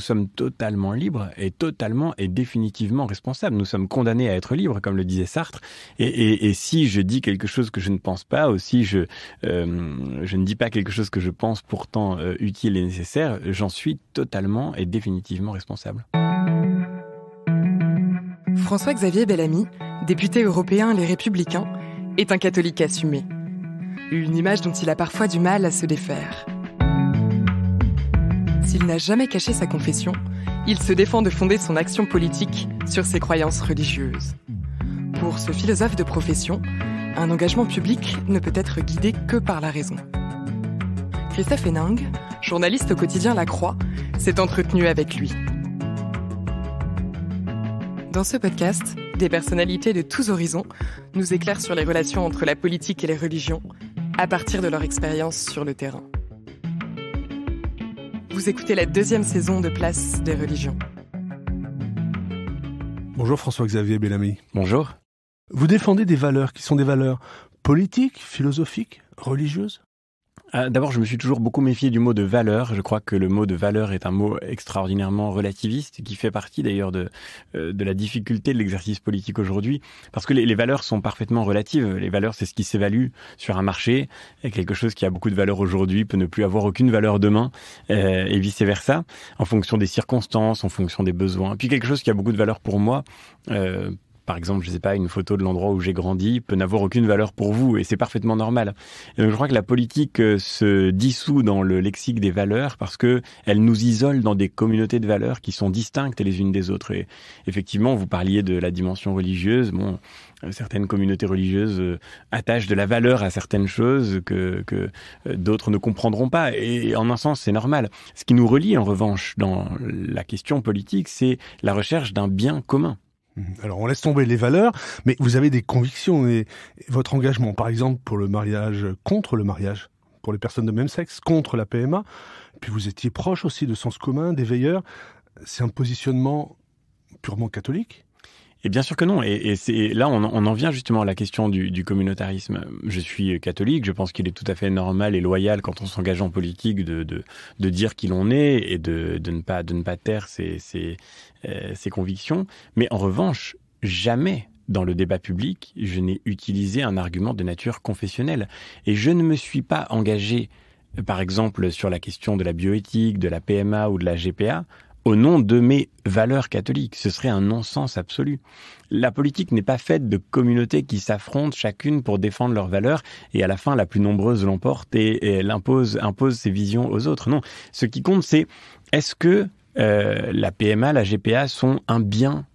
nous sommes totalement libres et totalement et définitivement responsables. Nous sommes condamnés à être libres, comme le disait Sartre. Et, si je dis quelque chose que je ne pense pas, ou si je, euh, ne dis pas quelque chose que je pense pourtant euh, utile et nécessaire, j'en suis totalement et définitivement responsable. François-Xavier Bellamy, député européen Les Républicains, est un catholique assumé. Une image dont il a parfois du mal à se défaire s'il n'a jamais caché sa confession, il se défend de fonder son action politique sur ses croyances religieuses. Pour ce philosophe de profession, un engagement public ne peut être guidé que par la raison. Christophe Henning, journaliste au quotidien La Croix, s'est entretenu avec lui. Dans ce podcast, des personnalités de tous horizons nous éclairent sur les relations entre la politique et les religions à partir de leur expérience sur le terrain. Vous écoutez la deuxième saison de Place des religions. Bonjour François-Xavier Bellamy. Bonjour. Vous défendez des valeurs qui sont des valeurs politiques, philosophiques, religieuses euh, d'abord, je me suis toujours beaucoup méfié du mot de valeur. Je crois que le mot de valeur est un mot extraordinairement relativiste qui fait partie d'ailleurs de, euh, de la difficulté de l'exercice politique aujourd'hui. Parce que les, valeurs sont parfaitement relatives. Les valeurs, c'est ce qui s'évalue sur un marché. Et quelque chose qui a beaucoup de valeur aujourd'hui peut ne plus avoir aucune valeur demain euh, et vice-versa, en fonction des circonstances, en fonction des besoins. puis quelque chose qui a beaucoup de valeur pour moi par exemple, je sais pas, une photo de l'endroit où j'ai grandi peut n'avoir aucune valeur pour vous et c'est parfaitement normal. je crois que la politique euh, se dissout dans le lexique des valeurs parce que elle nous isole dans des communautés de valeurs qui sont distinctes les unes des autres. Et effectivement, vous parliez de la dimension religieuse. Euh, certaines communautés religieuses euh, attachent de la valeur à certaines choses que d'autres ne comprendront pas. Et en un sens, c'est normal. Ce qui nous relie, en revanche, dans la question politique, c'est la recherche d'un bien commun. Mmh. Alors on laisse tomber les valeurs, mais vous avez des convictions et votre engagement, par exemple, pour le mariage, contre le mariage, pour les personnes de même sexe, contre la PMA, puis vous étiez proche aussi de sens commun, des veilleurs, c'est un positionnement purement catholique et bien sûr que non. Et, c'est là, on, on, en vient justement à la question du, communautarisme. Je suis catholique, je pense qu'il est tout à fait normal et loyal quand on s'engage en politique de, de, de dire qui l'on est et de, de, ne pas, de ne pas taire ses, ses euh, convictions. Mais en revanche, jamais dans le débat public, je n'ai utilisé un argument de nature confessionnelle. Et je ne me suis pas engagé, par exemple, sur la question de la bioéthique, de la PMA ou de la GPA, au nom de mes valeurs catholiques. Ce serait un non-sens absolu. La politique n'est pas faite de communautés qui s'affrontent chacune pour défendre leurs valeurs et à la fin la plus nombreuse l'emporte et, impose, ses visions aux autres. Non, ce qui compte c'est est-ce que euh, la PMA, la GPA sont un bien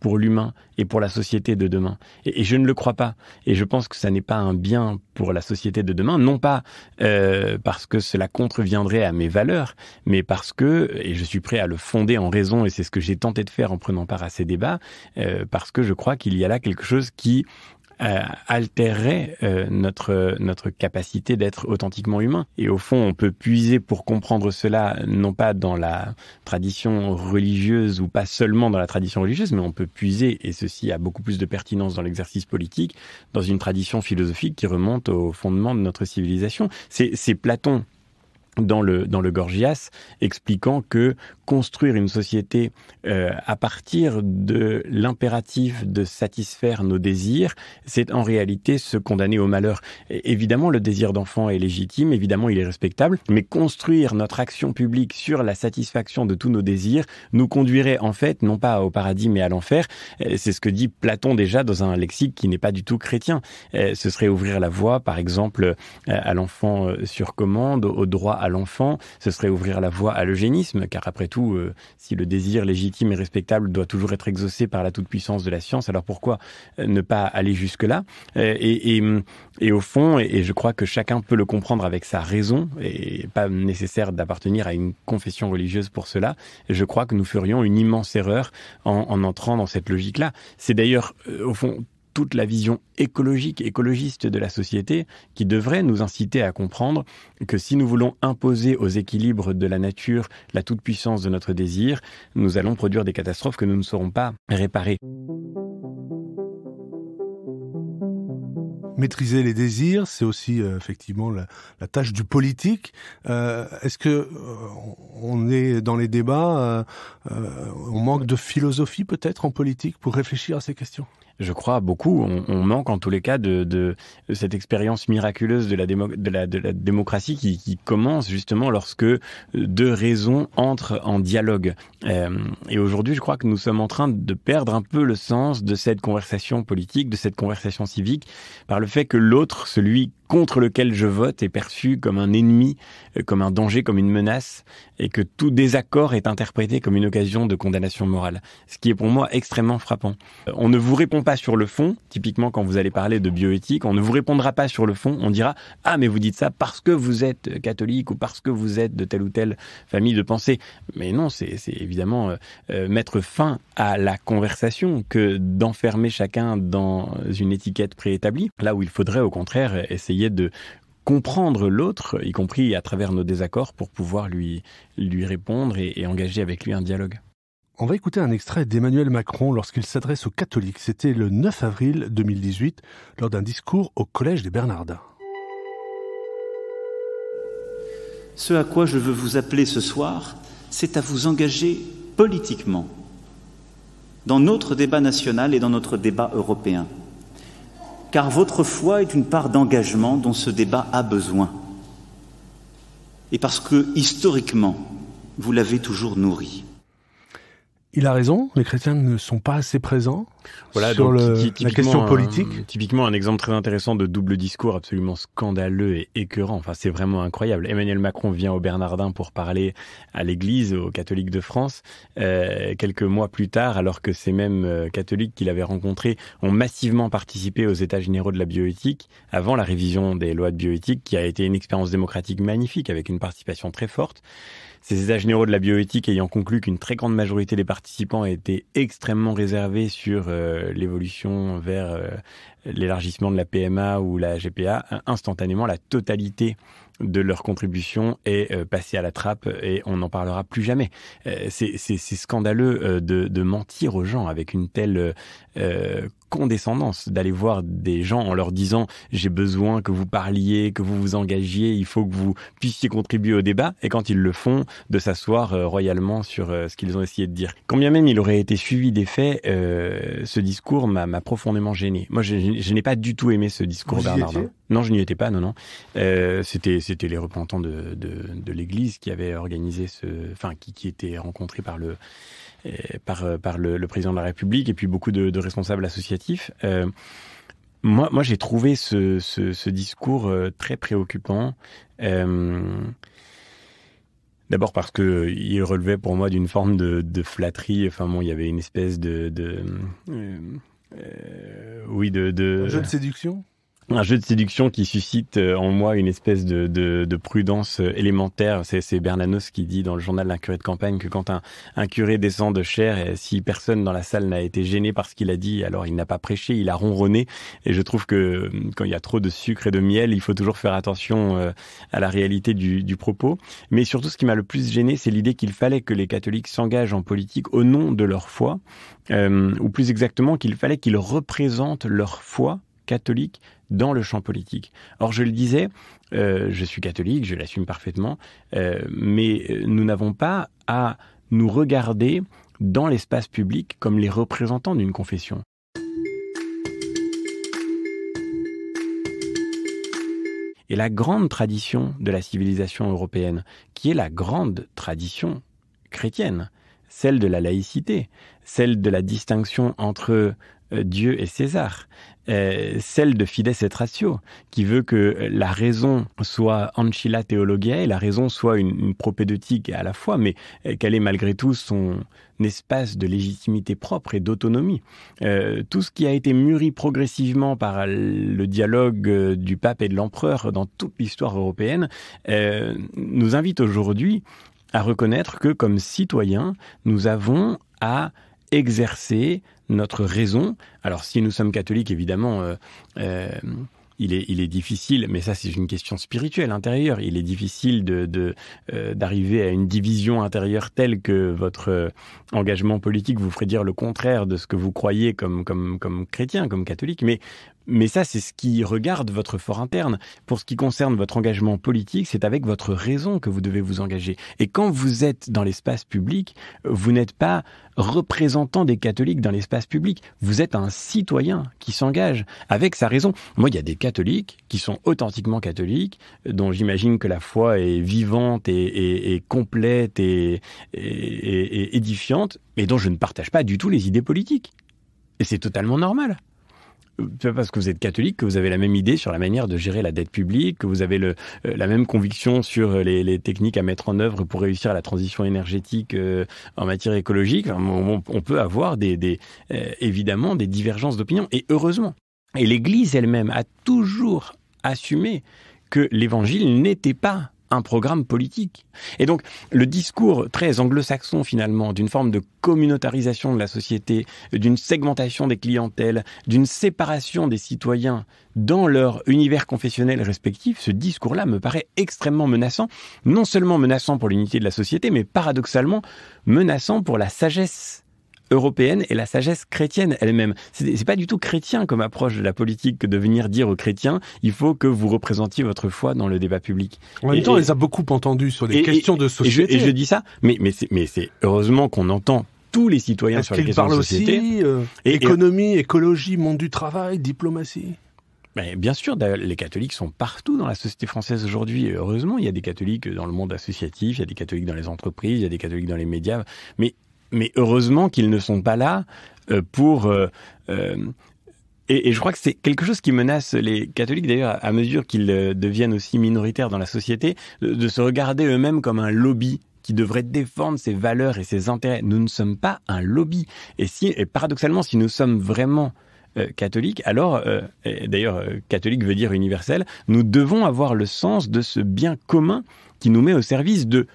pour l'humain et pour la société de demain. Et, je ne le crois pas. Et je pense que ça n'est pas un bien pour la société de demain, non pas euh, parce que cela contreviendrait à mes valeurs, mais parce que, et je suis prêt à le fonder en raison, et c'est ce que j'ai tenté de faire en prenant part à ces débats, euh, parce que je crois qu'il y a là quelque chose qui euh, altérer euh, notre notre capacité d'être authentiquement humain. Et au fond, on peut puiser pour comprendre cela non pas dans la tradition religieuse ou pas seulement dans la tradition religieuse, mais on peut puiser et ceci a beaucoup plus de pertinence dans l'exercice politique dans une tradition philosophique qui remonte au fondement de notre civilisation. C'est Platon dans le, dans le Gorgias, expliquant que construire une société euh, à partir de l'impératif de satisfaire nos désirs, c'est en réalité se condamner au malheur. évidemment, le désir d'enfant est légitime, évidemment, il est respectable, mais construire notre action publique sur la satisfaction de tous nos désirs nous conduirait en fait non pas au paradis mais à l'enfer. C'est ce que dit Platon déjà dans un lexique qui n'est pas du tout chrétien. Ce serait ouvrir la voie, par exemple, euh, à l'enfant euh, sur commande, au droit à l'enfant, ce serait ouvrir la voie à l'eugénisme, car après tout, euh, si le désir légitime et respectable doit toujours être exaucé par la toute-puissance de la science, alors pourquoi euh, ne pas aller jusque-là euh, hum, et, au fond, et, je crois que chacun peut le comprendre avec sa raison, et pas nécessaire d'appartenir à une confession religieuse pour cela, je crois que nous ferions une immense erreur en, entrant dans cette logique-là. C'est d'ailleurs, au fond, toute la vision écologique, écologiste de la société qui devrait nous inciter à comprendre que si nous voulons imposer aux équilibres de la nature la toute-puissance de notre désir, nous allons produire des catastrophes que nous ne saurons pas réparer. maîtriser les désirs, c'est aussi euh, effectivement la, tâche du politique. Euh, est-ce que euh, on est dans les débats, on manque de philosophie peut-être en politique pour réfléchir à ces questions je crois, beaucoup. On, manque en tous les cas de, cette expérience miraculeuse de la, de la, démocratie qui, commence justement lorsque deux raisons entrent en dialogue. Euh, et aujourd'hui, je crois que nous sommes en train de perdre un peu le sens de cette conversation politique, de cette conversation civique, par le fait que l'autre, celui contre lequel je vote est perçu comme un ennemi, euh, comme un danger, comme une menace, et que tout désaccord est interprété comme une occasion de condamnation morale. Ce qui est pour moi extrêmement frappant. Euh, on ne vous répond pas sur le fond, typiquement quand vous allez parler de bioéthique, on ne vous répondra pas sur le fond, on dira ⁇ Ah mais vous dites ça parce que vous êtes euh, catholique ou parce que vous êtes de telle ou telle famille de pensée ⁇ Mais non, c'est évidemment mettre fin à la conversation que d'enfermer chacun dans une étiquette préétablie, là où il faudrait au contraire essayer de comprendre l'autre, y compris à travers nos désaccords, pour pouvoir lui, lui répondre et, et engager avec lui un dialogue. On va écouter un extrait d'Emmanuel Macron lorsqu'il s'adresse aux catholiques. C'était le 9 avril 2018, lors d'un discours au Collège des Bernardins. Ce à quoi je veux vous appeler ce soir, c'est à vous engager politiquement dans notre débat national et dans notre débat européen car votre foi est une part d'engagement dont ce débat a besoin. Et parce que, historiquement, vous l'avez toujours nourrie il a raison, les chrétiens ne sont pas assez présents voilà, sur la question politique. typiquement un exemple très intéressant de double discours absolument scandaleux et écœurant. Enfin, c'est vraiment incroyable. Emmanuel Macron vient au Bernardin pour parler à l'Église, aux catholiques de France, euh, quelques mois plus tard, alors que ces mêmes euh, catholiques qu'il avait rencontrés ont massivement participé aux États généraux de la bioéthique, avant la révision des lois de bioéthique, qui a été une expérience démocratique magnifique, avec une participation très forte. Ces états généraux de la bioéthique ayant conclu qu'une très grande majorité des participants étaient extrêmement réservés sur euh, l'évolution vers euh, l'élargissement de la PMA ou la GPA, instantanément la totalité de leurs contributions est euh, passée à la trappe et on n'en parlera plus jamais. c'est scandaleux de, de, mentir aux gens avec une telle condescendance d'aller voir des gens en leur disant j'ai besoin que vous parliez, que vous vous engagiez, il faut que vous puissiez contribuer au débat, et quand ils le font, de s'asseoir euh, royalement sur euh, ce qu'ils ont essayé de dire. Combien même il aurait été suivi des faits, euh, ce discours m'a profondément gêné. Moi, je, n'ai pas du tout aimé ce discours Bernard. Non, je n'y étais pas, non, non. c'était c'était les repentants de, de, l'Église qui avaient organisé ce, enfin qui, qui étaient rencontrés par le euh, par, euh, par le, président de la République et puis beaucoup de, responsables associatifs. Euh, moi, moi j'ai trouvé ce, discours très préoccupant. D'abord parce qu'il relevait pour moi d'une forme de, flatterie. Enfin bon, il y avait une espèce de, oui, de, de... Un jeu de séduction un jeu de séduction qui suscite euh, en moi une espèce de, prudence euh, élémentaire. C'est Bernanos qui dit dans le journal d'un curé de campagne que quand un, un curé descend de chair, et euh, si personne dans la salle n'a été gêné par ce qu'il a dit, alors il n'a pas prêché, il a ronronné. Et je trouve que quand il y a trop de sucre et de miel, il faut toujours faire attention à la réalité du, propos. Mais surtout, ce qui m'a le plus gêné, c'est l'idée qu'il fallait que les catholiques s'engagent en politique au nom de leur foi, ou plus exactement qu'il fallait qu'ils représentent leur foi catholique dans le champ politique. Or, je le disais, euh, je suis catholique, je l'assume parfaitement, euh, mais euh, nous n'avons pas à nous regarder dans l'espace public comme les représentants d'une confession. Et la grande tradition de la civilisation européenne, qui est la grande tradition chrétienne, celle de la laïcité, celle de la distinction entre euh, Dieu et César, euh, celle de Fides et Ratio, qui veut que la raison soit ancilla theologiae, la raison soit une, une propédeutique à la fois, mais euh, qu'elle ait malgré tout son espace de légitimité propre et d'autonomie. tout ce qui a été mûri progressivement par le dialogue du pape et de l'empereur dans toute l'histoire européenne nous invite aujourd'hui à reconnaître que comme citoyens, nous avons à exercer notre raison. Alors si nous sommes catholiques, évidemment, euh, euh, il, est, il est, difficile, mais ça c'est une question spirituelle intérieure, il est difficile d'arriver de, de, euh, à une division intérieure telle que votre engagement politique vous ferait dire le contraire de ce que vous croyez comme, comme, comme chrétien, comme catholique. Mais mais ça, c'est ce qui regarde votre fort interne. Pour ce qui concerne votre engagement politique, c'est avec votre raison que vous devez vous engager. Et quand vous êtes dans l'espace public, vous n'êtes pas représentant des catholiques dans l'espace public. Vous êtes un citoyen qui s'engage avec sa raison. Moi, il y a des catholiques qui sont authentiquement catholiques, dont j'imagine que la foi est vivante et, complète et, et édifiante, mais dont je ne partage pas du tout les idées politiques. Et c'est totalement normal pas parce que vous êtes catholique que vous avez la même idée sur la manière de gérer la dette publique, que vous avez euh, la même conviction sur euh, les, techniques à mettre en œuvre pour réussir la transition énergétique euh, en matière écologique. On, peut avoir évidemment des divergences d'opinion, et heureusement. Et l'Église elle-même a toujours assumé que l'Évangile n'était pas un programme politique. Et donc, le discours très anglo-saxon, finalement, d'une forme de communautarisation de la société, d'une segmentation des clientèles, d'une séparation des citoyens dans leur univers confessionnel respectif, ce discours-là me paraît extrêmement menaçant, non seulement menaçant pour l'unité de la société, mais paradoxalement menaçant pour la sagesse européenne et la sagesse chrétienne elle-même. C'est pas du tout chrétien comme approche de la politique que de venir dire aux chrétiens il faut que vous représentiez votre foi dans le débat public. En même temps, on les a beaucoup entendus sur des questions de société. Et je, et je, dis ça, mais mais c'est heureusement qu'on entend tous les citoyens sur les questions de société. Euh, économie, écologie, monde du travail, diplomatie bien sûr, les catholiques sont partout dans la société française aujourd'hui. Heureusement, il y a des catholiques dans le monde associatif, il y a des catholiques dans les entreprises, il y a des catholiques dans les médias. Mais mais heureusement qu'ils ne sont pas là euh, pour... Euh, euh, et, je crois que c'est quelque chose qui menace les catholiques, d'ailleurs, à mesure qu'ils deviennent aussi minoritaires dans la société, de, se regarder eux-mêmes comme un lobby qui devrait défendre ses valeurs et ses intérêts. Nous ne sommes pas un lobby. Et, paradoxalement, si nous sommes vraiment catholiques, alors, d'ailleurs, catholique veut dire universel, nous devons avoir le sens de ce bien commun qui nous met au service de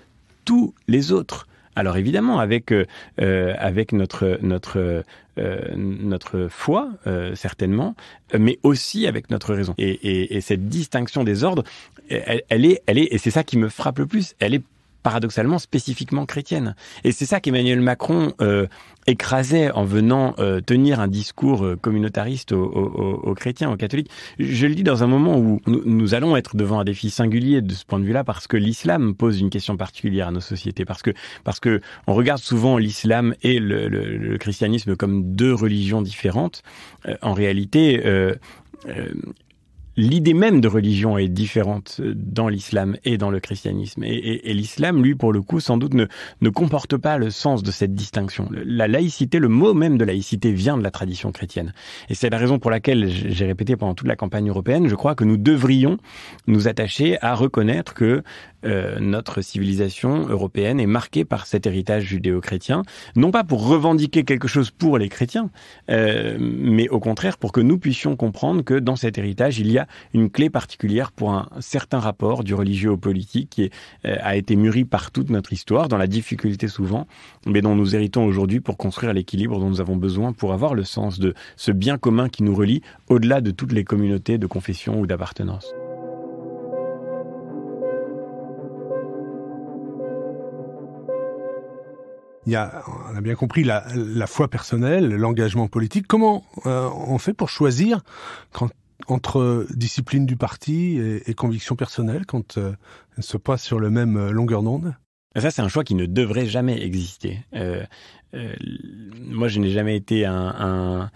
tous les autres. Alors évidemment, avec euh, euh, avec notre notre euh, notre foi certainement, mais aussi avec notre raison. Et, cette distinction des ordres, elle est elle est et c'est ça qui me frappe le plus. Elle est paradoxalement spécifiquement chrétienne. Et c'est ça qu'Emmanuel Macron euh, écrasait en venant euh, tenir un discours euh, communautariste aux, chrétiens, aux catholiques. Je le dis dans un moment où nous, allons être devant un défi singulier de ce point de vue-là parce que l'islam pose une question particulière à nos sociétés, parce que parce que on regarde souvent l'islam et le, christianisme comme deux religions différentes. en réalité l'idée même de religion est différente euh, dans l'islam et dans le christianisme. Et, l'islam, lui, pour le coup, sans doute ne, ne comporte pas le sens de cette distinction. La laïcité, le mot même de laïcité vient de la tradition chrétienne. Et c'est la raison pour laquelle j'ai répété pendant toute la campagne européenne, je crois que nous devrions nous attacher à reconnaître que euh, notre civilisation européenne est marquée par cet héritage judéo-chrétien, non pas pour revendiquer quelque chose pour les chrétiens, euh, mais au contraire pour que nous puissions comprendre que dans cet héritage, il y a une clé particulière pour un certain rapport du religieux au politique qui euh, a été mûri par toute notre histoire, dans la difficulté souvent, mais dont nous héritons aujourd'hui pour construire l'équilibre dont nous avons besoin pour avoir le sens de ce bien commun qui nous relie au-delà de toutes les communautés de confession ou d'appartenance. Il on a bien compris, la, foi personnelle, l'engagement politique. Comment euh, on fait pour choisir quand entre discipline du parti et, conviction personnelle quand euh, elles se passent sur le même euh, longueur d'onde ça, c'est un choix qui ne devrait jamais exister. Euh, moi, je n'ai jamais été un,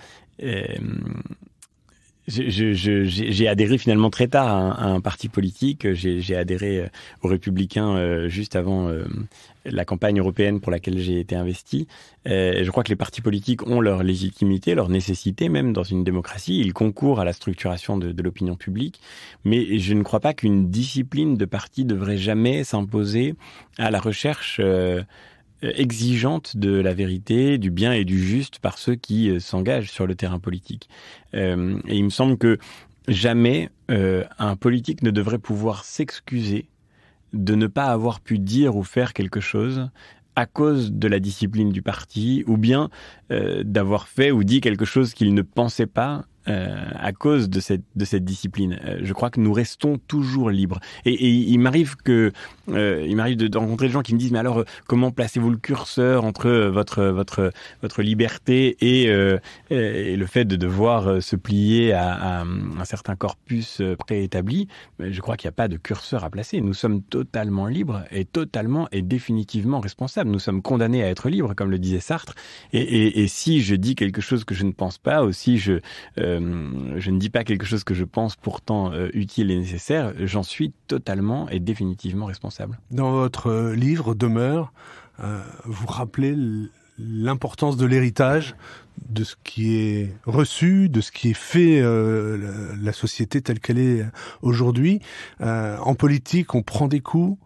j'ai adhéré finalement très tard à un, parti politique. J'ai adhéré euh, aux Républicains euh, juste avant euh, la campagne européenne pour laquelle j'ai été investi. je crois que les partis politiques ont leur légitimité, leur nécessité même dans une démocratie. Ils concourent à la structuration de, l'opinion publique. Mais je ne crois pas qu'une discipline de parti devrait jamais s'imposer à la recherche exigeante de la vérité, du bien et du juste par ceux qui euh, s'engagent sur le terrain politique. Euh, et il me semble que jamais euh, un politique ne devrait pouvoir s'excuser de ne pas avoir pu dire ou faire quelque chose à cause de la discipline du parti, ou bien d'avoir fait ou dit quelque chose qu'il ne pensait pas euh, à cause de cette, de cette discipline. Euh, je crois que nous restons toujours libres. Et, il m'arrive que euh, il m'arrive de, rencontrer des gens qui me disent mais alors comment placez-vous le curseur entre votre votre votre liberté et, le fait de devoir se plier à, un certain corpus préétabli Je crois qu'il n'y a pas de curseur à placer. Nous sommes totalement libres et totalement et définitivement responsables. Nous sommes condamnés à être libres, comme le disait Sartre. Et, si je dis quelque chose que je ne pense pas, ou si je euh, je ne dis pas quelque chose que je pense pourtant euh, utile et nécessaire, j'en suis totalement et définitivement responsable. Dans votre euh, livre Demeure, vous rappelez l'importance de l'héritage, de ce qui est reçu, de ce qui est fait la société telle qu'elle est aujourd'hui. en politique, on prend des coups.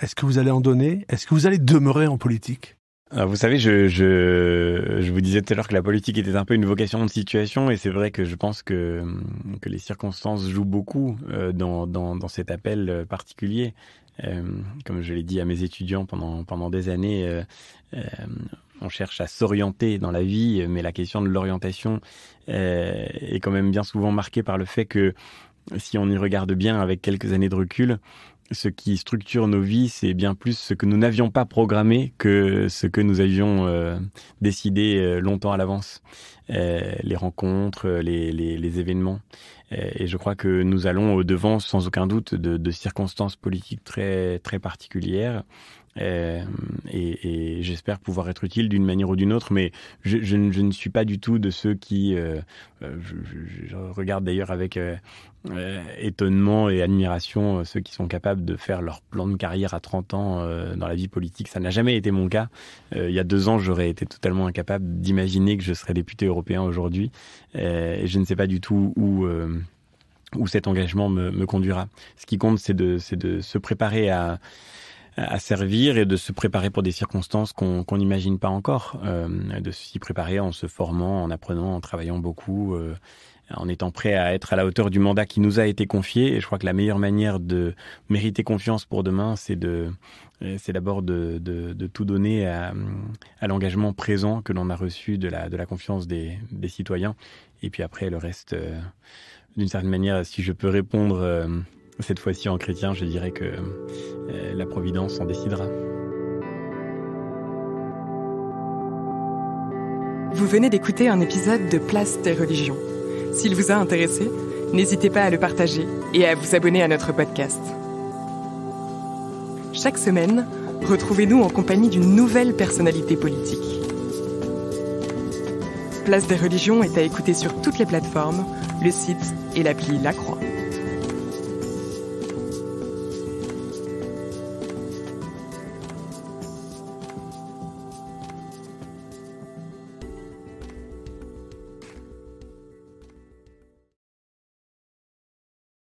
Est-ce que vous allez en donner Est-ce que vous allez demeurer en politique euh, vous savez, je, je, vous disais tout à l'heure que la politique était un peu une vocation de situation, et c'est vrai que je pense que, que les circonstances jouent beaucoup euh, dans, dans, dans cet appel euh, particulier. Comme je l'ai dit à mes étudiants pendant, pendant des années, on cherche à s'orienter dans la vie, mais la question de l'orientation est quand même bien souvent marquée par le fait que si on y regarde bien avec quelques années de recul, ce qui structure nos vies, c'est bien plus ce que nous n'avions pas programmé que ce que nous avions euh, décidé euh, longtemps à l'avance. Euh, les rencontres, les, événements. Et je crois que nous allons au devant, sans aucun doute, de, de circonstances politiques très très particulières euh, et, et j'espère pouvoir être utile d'une manière ou d'une autre, mais je, je, je, ne suis pas du tout de ceux qui... Euh, euh, je, regarde d'ailleurs avec étonnement et admiration ceux qui sont capables de faire leur plan de carrière à 30 ans dans la vie politique. Ça n'a jamais été mon cas. il y a deux ans, j'aurais été totalement incapable d'imaginer que je serais député européen aujourd'hui. et je ne sais pas du tout où où cet engagement me, me, conduira. Ce qui compte, c'est de, de se préparer à, à servir et de se préparer pour des circonstances qu'on n'imagine pas encore, euh, de s'y préparer en se formant, en apprenant, en travaillant beaucoup, euh, en étant prêt à être à la hauteur du mandat qui nous a été confié. Et je crois que la meilleure manière de mériter confiance pour demain, c'est de c'est d'abord de, de, de, tout donner à, l'engagement présent que l'on a reçu de la, de la confiance des, des citoyens. Et puis après, le reste, euh, d'une certaine manière, si je peux répondre euh, cette fois-ci, en chrétien, je dirais que euh, la Providence en décidera. Vous venez d'écouter un épisode de Place des religions. S'il vous a intéressé, n'hésitez pas à le partager et à vous abonner à notre podcast. Chaque semaine, retrouvez-nous en compagnie d'une nouvelle personnalité politique. Place des religions est à écouter sur toutes les plateformes, le site et l'appli La Croix.